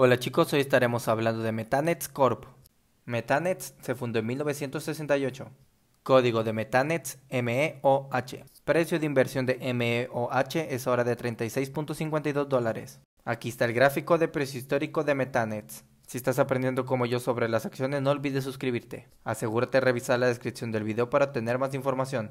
Hola chicos, hoy estaremos hablando de Metanets Corp. Metanets se fundó en 1968. Código de Metanets MEOH. Precio de inversión de MEOH es ahora de 36.52 dólares. Aquí está el gráfico de precio histórico de Metanets. Si estás aprendiendo como yo sobre las acciones, no olvides suscribirte. Asegúrate de revisar la descripción del video para obtener más información.